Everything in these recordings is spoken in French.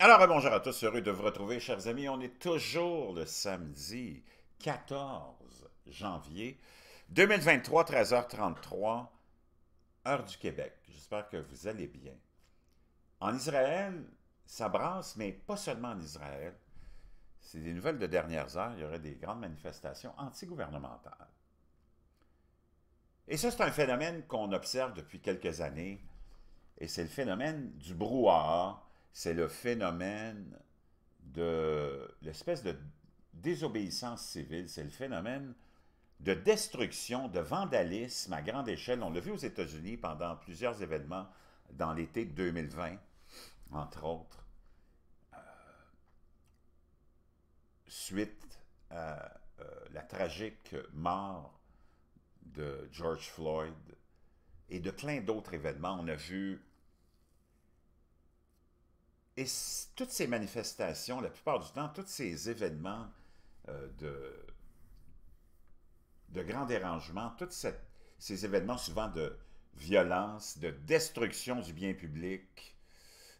Alors, bonjour à tous, heureux de vous retrouver, chers amis. On est toujours le samedi 14 janvier 2023, 13h33, heure du Québec. J'espère que vous allez bien. En Israël, ça brasse, mais pas seulement en Israël. C'est des nouvelles de dernières heures. Il y aurait des grandes manifestations anti-gouvernementales. Et ça, c'est un phénomène qu'on observe depuis quelques années. Et c'est le phénomène du brouhaha c'est le phénomène de l'espèce de désobéissance civile, c'est le phénomène de destruction, de vandalisme à grande échelle. On l'a vu aux États-Unis pendant plusieurs événements dans l'été 2020, entre autres, euh, suite à euh, la tragique mort de George Floyd et de plein d'autres événements. On a vu et toutes ces manifestations, la plupart du temps, tous ces événements euh, de, de grands dérangements, tous ces événements souvent de violence, de destruction du bien public,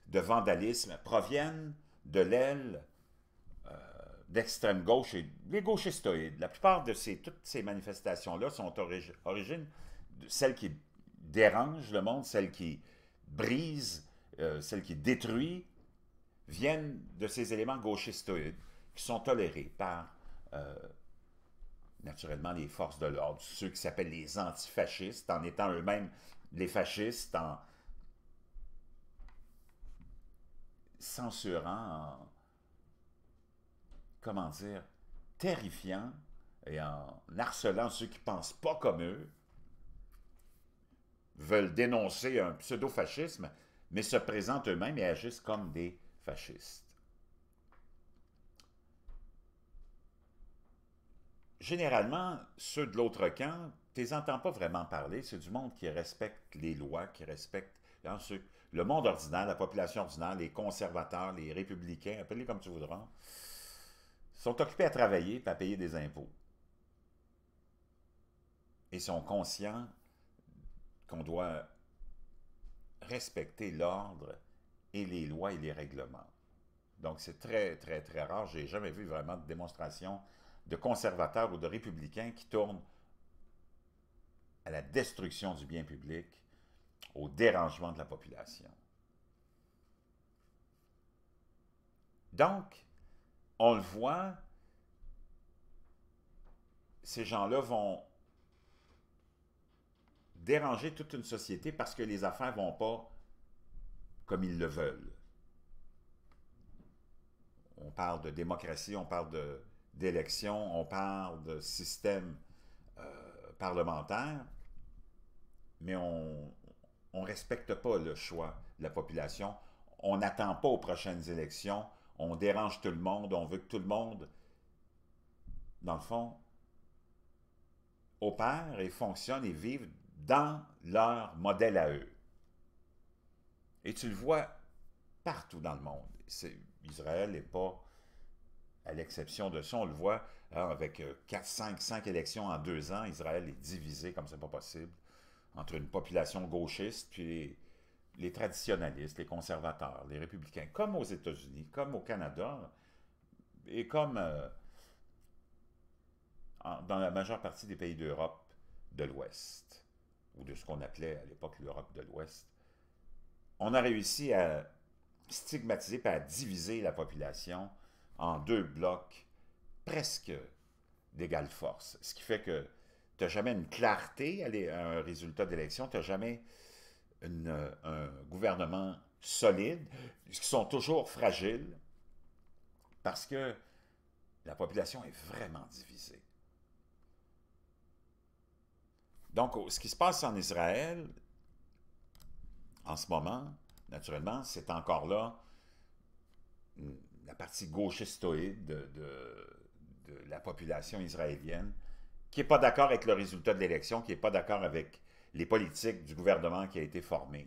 de vandalisme, proviennent de l'aile euh, d'extrême gauche et les gauchistoïdes. La plupart de ces, toutes ces manifestations-là sont origines de celles qui dérangent le monde, celles qui brisent, euh, celles qui détruisent viennent de ces éléments gauchistoïdes qui sont tolérés par, euh, naturellement, les forces de l'ordre, ceux qui s'appellent les antifascistes, en étant eux-mêmes les fascistes, en censurant, en, comment dire, terrifiant et en harcelant ceux qui ne pensent pas comme eux, veulent dénoncer un pseudo-fascisme, mais se présentent eux-mêmes et agissent comme des Généralement, ceux de l'autre camp, tu les entends pas vraiment parler, c'est du monde qui respecte les lois, qui respecte hein, le monde ordinaire, la population ordinaire, les conservateurs, les républicains, appelez-les comme tu voudras, sont occupés à travailler et à payer des impôts. Et sont conscients qu'on doit respecter l'ordre et les lois et les règlements. Donc, c'est très, très, très rare. J'ai jamais vu vraiment de démonstration de conservateurs ou de républicains qui tournent à la destruction du bien public, au dérangement de la population. Donc, on le voit, ces gens-là vont déranger toute une société parce que les affaires ne vont pas comme ils le veulent. On parle de démocratie, on parle d'élections, on parle de système euh, parlementaire, mais on ne respecte pas le choix de la population. On n'attend pas aux prochaines élections, on dérange tout le monde, on veut que tout le monde, dans le fond, opère et fonctionne et vive dans leur modèle à eux. Et tu le vois partout dans le monde. Israël n'est pas à l'exception de ça. On le voit hein, avec 4, 5, 5 élections en deux ans. Israël est divisé comme c'est pas possible entre une population gauchiste puis les, traditionnalistes, traditionalistes, les conservateurs, les républicains, comme aux États-Unis, comme au Canada et comme euh, dans la majeure partie des pays d'Europe de l'Ouest ou de ce qu'on appelait à l'époque l'Europe de l'Ouest on a réussi à stigmatiser à diviser la population en deux blocs presque d'égale force. Ce qui fait que tu n'as jamais une clarté à un résultat d'élection, tu n'as jamais un gouvernement solide, qui sont toujours fragiles parce que la population est vraiment divisée. Donc, ce qui se passe en Israël, en ce moment, naturellement, c'est encore là la partie gauchistoïde de, de, la population israélienne qui n'est pas d'accord avec le résultat de l'élection, qui n'est pas d'accord avec les politiques du gouvernement qui a été formé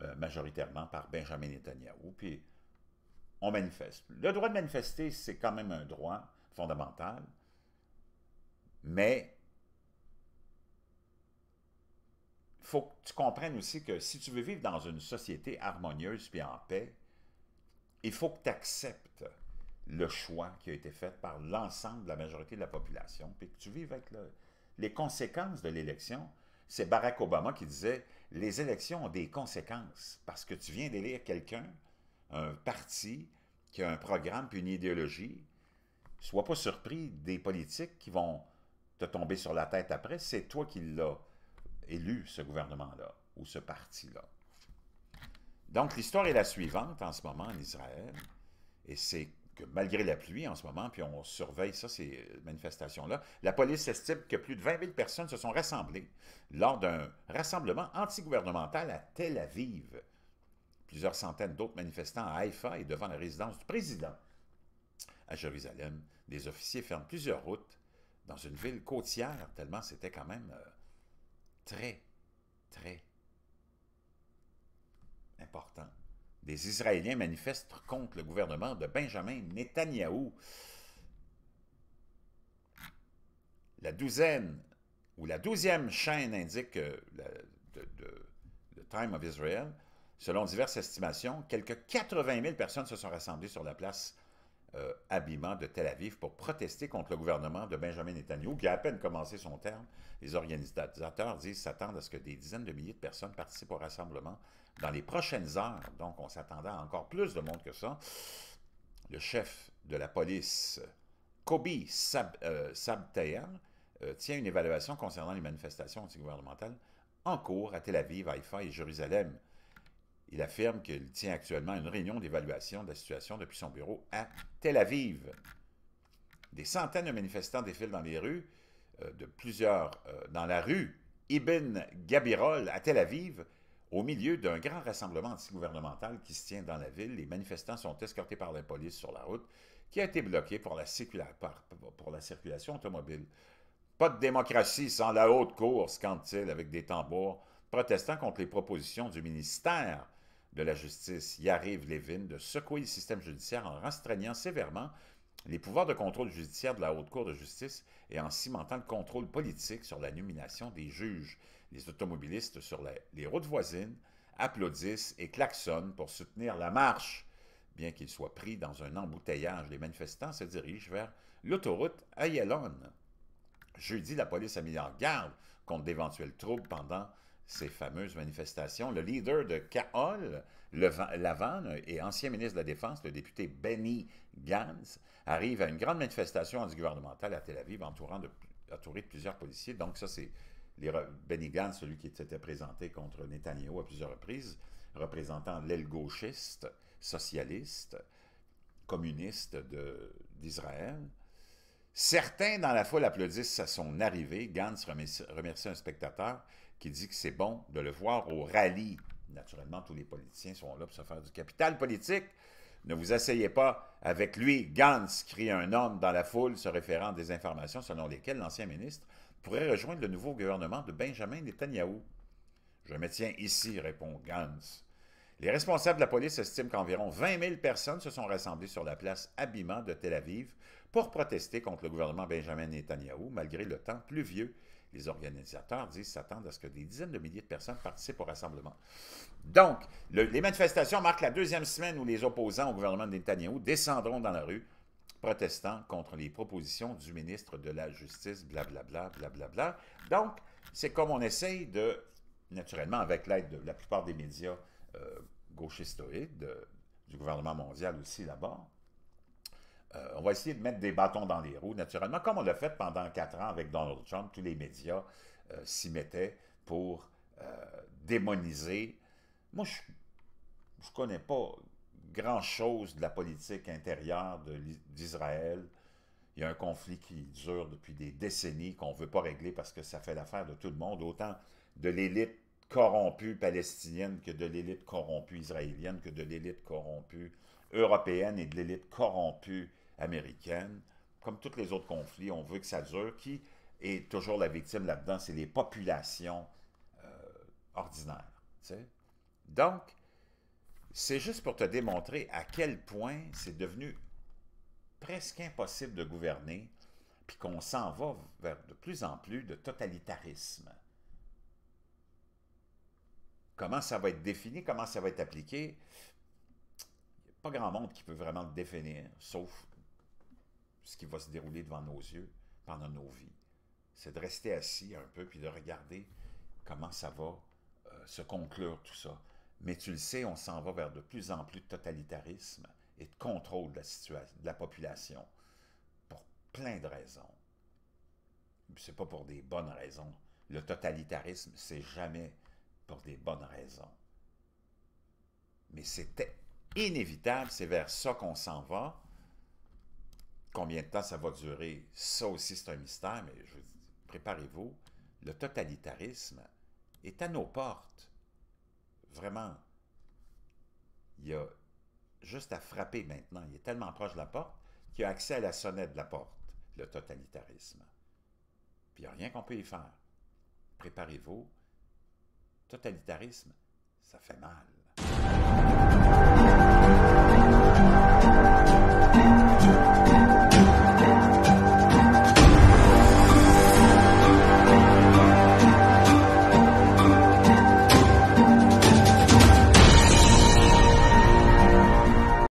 euh, majoritairement par Benjamin Netanyahu. Puis on manifeste. Le droit de manifester, c'est quand même un droit fondamental, mais faut que tu comprennes aussi que si tu veux vivre dans une société harmonieuse puis en paix, il faut que tu acceptes le choix qui a été fait par l'ensemble de la majorité de la population, puis que tu vives avec les conséquences de l'élection. C'est Barack Obama qui disait « Les élections ont des conséquences parce que tu viens d'élire quelqu'un, un parti qui a un programme puis une idéologie. Sois pas surpris des politiques qui vont te tomber sur la tête après. C'est toi qui l'as élu ce gouvernement-là ou ce parti-là. Donc, l'histoire est la suivante en ce moment en Israël, et c'est que malgré la pluie en ce moment, puis on surveille ça, ces manifestations-là, la police estime que plus de 20 000 personnes se sont rassemblées lors d'un rassemblement antigouvernemental à Tel Aviv. Plusieurs centaines d'autres manifestants à Haïfa et devant la résidence du président. À Jérusalem, des officiers ferment plusieurs routes dans une ville côtière, tellement c'était quand même euh, très, très important. Des Israéliens manifestent contre le gouvernement de Benjamin Netanyahou. La douzaine ou la douzième chaîne indique de le Time of Israel, selon diverses estimations, quelques 80 000 personnes se sont rassemblées sur la place euh, habillement de Tel Aviv pour protester contre le gouvernement de Benjamin Netanyahu, qui a à peine commencé son terme. Les organisateurs disent s'attendre à ce que des dizaines de milliers de personnes participent au rassemblement dans les prochaines heures. Donc, on s'attendait à encore plus de monde que ça. Le chef de la police, Kobi Sab, euh, euh, tient une évaluation concernant les manifestations antigouvernementales en cours à Tel Aviv, Haïfa et Jérusalem. Il affirme qu'il tient actuellement une réunion d'évaluation de la situation depuis son bureau à Tel Aviv. Des centaines de manifestants défilent dans les rues, euh, de plusieurs, euh, dans la rue Ibn Gabirol à Tel Aviv, au milieu d'un grand rassemblement anti-gouvernemental qui se tient dans la ville. Les manifestants sont escortés par la police sur la route, qui a été bloquée pour la, circulation automobile. Pas de démocratie sans la haute cour, il avec des tambours, protestant contre les propositions du ministère de la justice Yariv Levin de secouer le système judiciaire en restreignant sévèrement les pouvoirs de contrôle judiciaire de la Haute Cour de justice et en cimentant le contrôle politique sur la nomination des juges. Les automobilistes sur les routes voisines applaudissent et klaxonnent pour soutenir la marche. Bien qu'ils soient pris dans un embouteillage, les manifestants se dirigent vers l'autoroute à Jeudi, la police a mis en garde contre d'éventuels troubles pendant ces fameuses manifestations. Le leader de Kaol, Lavanne, et ancien ministre de la Défense, le député Benny Gantz, arrive à une grande manifestation anti-gouvernementale à Tel Aviv, entourant de, de plusieurs policiers. Donc ça, c'est Benny Gantz, celui qui s'était présenté contre Netanyahu à plusieurs reprises, représentant l'aile gauchiste, socialiste, communiste d'Israël. Certains dans la foule applaudissent à son arrivée. Gantz remercie un spectateur qui dit que c'est bon de le voir au rallye. Naturellement, tous les politiciens sont là pour se faire du capital politique. Ne vous asseyez pas avec lui. Gantz crie un homme dans la foule se référant à des informations selon lesquelles l'ancien ministre pourrait rejoindre le nouveau gouvernement de Benjamin Netanyahu. Je me tiens ici, répond Gantz. Les responsables de la police estiment qu'environ 20 000 personnes se sont rassemblées sur la place Habillement de Tel Aviv pour protester contre le gouvernement Benjamin Netanyahu malgré le temps pluvieux. Les organisateurs disent s'attendre à ce que des dizaines de milliers de personnes participent au rassemblement. Donc, les manifestations marquent la deuxième semaine où les opposants au gouvernement de Netanyahu descendront dans la rue, protestant contre les propositions du ministre de la Justice, blablabla, blablabla. Donc, c'est comme on essaye de, naturellement, avec l'aide de la plupart des médias euh, gauchistoïdes, euh, du gouvernement mondial aussi là-bas. Euh, on va essayer de mettre des bâtons dans les roues, naturellement, comme on l'a fait pendant quatre ans avec Donald Trump. Tous les médias euh, s'y mettaient pour euh, démoniser. Moi, je ne connais pas grand-chose de la politique intérieure d'Israël. Il y a un conflit qui dure depuis des décennies, qu'on ne veut pas régler parce que ça fait l'affaire de tout le monde, autant de l'élite corrompue palestinienne que de l'élite corrompue israélienne, que de l'élite corrompue européenne et de l'élite corrompue américaine, comme tous les autres conflits, on veut que ça dure. Qui est toujours la victime là-dedans? C'est les populations euh, ordinaires. Donc, c'est juste pour te démontrer à quel point c'est devenu presque impossible de gouverner, puis qu'on s'en va vers de plus en plus de totalitarisme. Comment ça va être défini, comment ça va être appliqué, pas grand monde qui peut vraiment le définir, sauf ce qui va se dérouler devant nos yeux pendant nos vies. C'est de rester assis un peu, puis de regarder comment ça va euh, se conclure tout ça. Mais tu le sais, on s'en va vers de plus en plus de totalitarisme et de contrôle de la, situation, de la population, pour plein de raisons. C'est pas pour des bonnes raisons. Le totalitarisme, c'est jamais pour des bonnes raisons. Mais c'était inévitable, c'est vers ça qu'on s'en va. Combien de temps ça va durer? Ça aussi, c'est un mystère, mais je préparez-vous. Le totalitarisme est à nos portes. Vraiment. Il y a juste à frapper maintenant. Il est tellement proche de la porte qu'il a accès à la sonnette de la porte, le totalitarisme. Puis il n'y a rien qu'on peut y faire. Préparez-vous. Totalitarisme, ça fait mal.